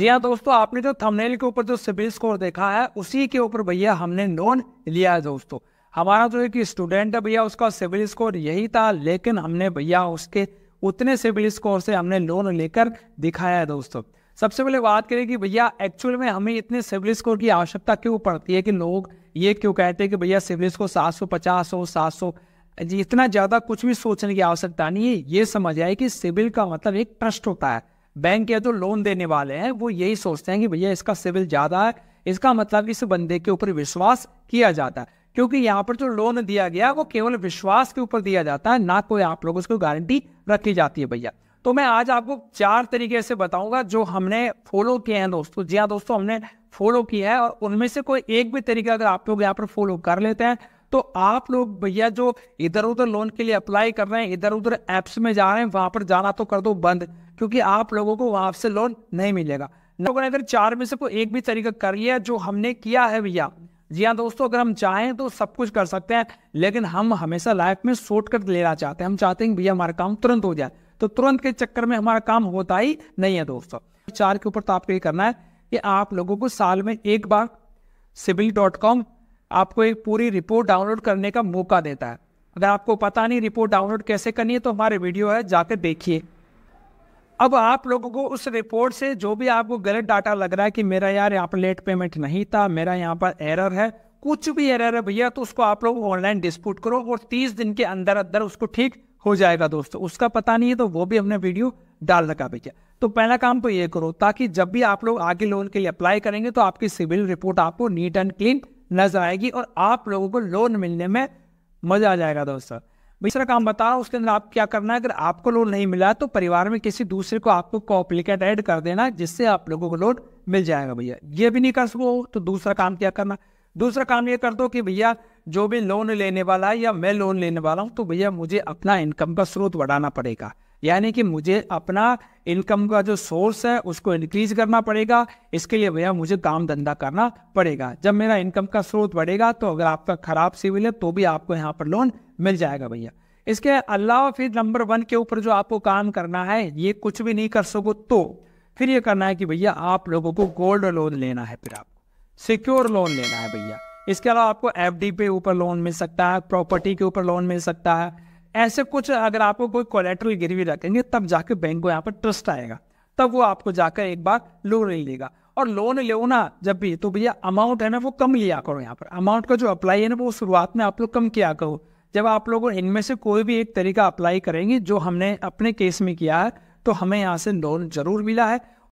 जी हाँ दोस्तों आपने जो थंबनेल के ऊपर जो सिविल स्कोर देखा है उसी के ऊपर भैया हमने लोन लिया है दोस्तों हमारा जो एक स्टूडेंट है भैया उसका सिविल स्कोर यही था लेकिन हमने भैया उसके उतने सिविल स्कोर से हमने लोन लेकर दिखाया है दोस्तों सबसे पहले बात करें कि भैया एक्चुअल में हमें इतने सिविल स्कोर की आवश्यकता क्यों पड़ती है कि लोग ये क्यों कहते हैं कि भैया सिविल स्कोर सात सौ पचास हो सात सौ जी इतना ज़्यादा कुछ भी सोचने की आवश्यकता नहीं है ये समझ आए कि सिविल का मतलब एक ट्रस्ट होता है बैंक या जो लोन देने वाले हैं वो यही सोचते हैं कि भैया इसका सिविल ज़्यादा है इसका मतलब इस बंदे के ऊपर विश्वास किया जाता है क्योंकि यहाँ पर जो लोन दिया गया वो केवल विश्वास के ऊपर दिया जाता है ना कोई आप लोग उसको गारंटी रखी जाती है भैया तो मैं आज आपको चार तरीके से बताऊंगा जो हमने फॉलो किए हैं दोस्तों जी हाँ दोस्तों हमने फॉलो किया है और उनमें से कोई एक भी तरीका अगर आप लोग यहाँ पर फॉलो कर लेते हैं तो आप लोग भैया जो इधर उधर लोन के लिए अप्लाई कर रहे हैं इधर उधर ऐप्स में जा रहे हैं वहां पर जाना तो कर दो बंद क्योंकि आप लोगों को वहां से लोन नहीं मिलेगा लोगों ने अगर चार में से कोई एक भी तरीका कर लिया जो हमने किया है भैया जी हाँ दोस्तों अगर हम चाहें तो सब कुछ कर सकते हैं लेकिन हम हमेशा लाइफ में शॉर्टकट लेना चाहते हैं हम चाहते हैं भैया हमारा काम तुरंत हो जाए तो तुरंत के चक्कर में हमारा काम होता ही नहीं है दोस्तों चार के ऊपर तो आपको ये करना है कि आप लोगों को साल में एक बार सिबिल डॉट कॉम आपको एक पूरी रिपोर्ट डाउनलोड करने का मौका देता है अगर आपको पता नहीं रिपोर्ट डाउनलोड कैसे करनी है तो हमारे वीडियो है जाकर देखिए अब आप लोगों को उस रिपोर्ट से जो भी आपको गलत डाटा लग रहा है कि मेरा यार यहाँ पर लेट पेमेंट नहीं था मेरा यहाँ पर एरर है कुछ भी एरर है भैया तो उसको आप लोग ऑनलाइन डिस्प्यूट करो और 30 दिन के अंदर अंदर उसको ठीक हो जाएगा दोस्तों उसका पता नहीं है तो वो भी हमने वीडियो डाल रखा भैया तो पहला काम तो ये करो ताकि जब भी आप लोग आगे लोन के लिए अप्लाई करेंगे तो आपकी सिविल रिपोर्ट आपको नीट एंड क्लीन नजर आएगी और आप लोगों को लोन मिलने में मज़ा आ जाएगा दोस्तों दूसरा काम हूँ उसके अंदर आप क्या करना है अगर आपको लोन नहीं मिला तो परिवार में किसी दूसरे को आपको कॉप्लिकेट ऐड कर देना जिससे आप लोगों को लोन मिल जाएगा भैया ये भी नहीं कर सको तो दूसरा काम क्या करना दूसरा काम ये कर दो कि भैया जो भी लोन लेने वाला है या मैं लोन लेने वाला हूँ तो भैया मुझे अपना इनकम का स्रोत बढ़ाना पड़ेगा यानी कि मुझे अपना इनकम का जो सोर्स है उसको इंक्रीज करना पड़ेगा इसके लिए भैया मुझे काम धंधा करना पड़ेगा जब मेरा इनकम का स्रोत बढ़ेगा तो अगर आपका खराब सिविल है तो भी आपको यहाँ पर लोन मिल जाएगा भैया इसके अलावा फिर नंबर वन के ऊपर जो आपको काम करना है ये कुछ भी नहीं कर सको तो फिर ये करना है कि भैया आप लोगों को गोल्ड लोन लेना है फिर आपको सिक्योर लोन लेना है भैया इसके अलावा आपको एफ पे ऊपर लोन मिल सकता है प्रॉपर्टी के ऊपर लोन मिल सकता है ऐसे कुछ अगर आपको कोई कोलेट्रल गिरवी रखेंगे तब जाके बैंक को यहाँ पर ट्रस्ट आएगा तब वो आपको जाकर एक बार लोन ले लेगा और लोन लो ना जब भी तो भैया अमाउंट है ना वो कम लिया करो यहाँ पर अमाउंट का जो अप्लाई है ना वो शुरुआत में आप लोग कम किया करो जब आप लोग इनमें से कोई भी एक तरीका अप्लाई करेंगे जो हमने अपने केस में किया है तो हमें यहाँ से लोन जरूर मिला है